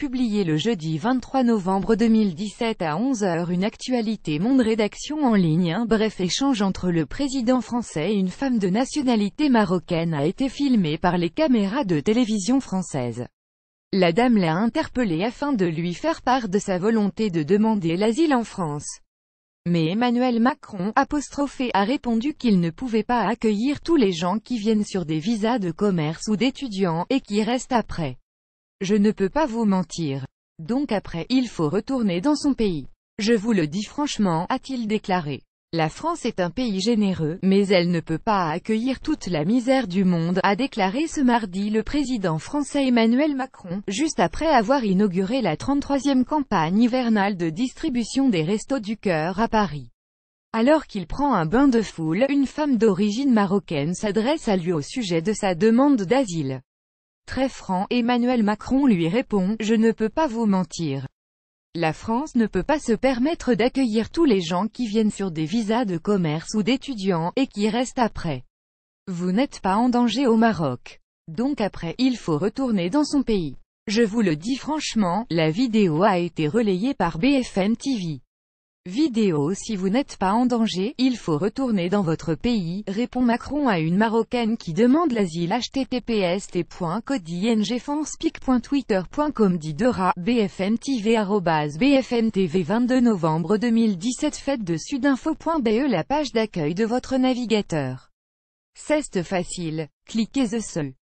publié le jeudi 23 novembre 2017 à 11h une actualité Monde Rédaction en ligne Un bref échange entre le président français et une femme de nationalité marocaine a été filmé par les caméras de télévision française. La dame l'a interpellé afin de lui faire part de sa volonté de demander l'asile en France. Mais Emmanuel Macron, apostrophé, a répondu qu'il ne pouvait pas accueillir tous les gens qui viennent sur des visas de commerce ou d'étudiants, et qui restent après. Je ne peux pas vous mentir. Donc après, il faut retourner dans son pays. Je vous le dis franchement, a-t-il déclaré. La France est un pays généreux, mais elle ne peut pas accueillir toute la misère du monde, a déclaré ce mardi le président français Emmanuel Macron, juste après avoir inauguré la 33e campagne hivernale de distribution des restos du cœur à Paris. Alors qu'il prend un bain de foule, une femme d'origine marocaine s'adresse à lui au sujet de sa demande d'asile. Très franc, Emmanuel Macron lui répond « Je ne peux pas vous mentir. La France ne peut pas se permettre d'accueillir tous les gens qui viennent sur des visas de commerce ou d'étudiants, et qui restent après. Vous n'êtes pas en danger au Maroc. Donc après, il faut retourner dans son pays. Je vous le dis franchement, la vidéo a été relayée par BFM TV. Vidéo Si vous n'êtes pas en danger, il faut retourner dans votre pays, répond Macron à une Marocaine qui demande l'asile https dit Dora, BFM TV BFM TV 22 novembre 2017 Fête de sudinfo.be La page d'accueil de votre navigateur. C'est facile. Cliquez The Seul.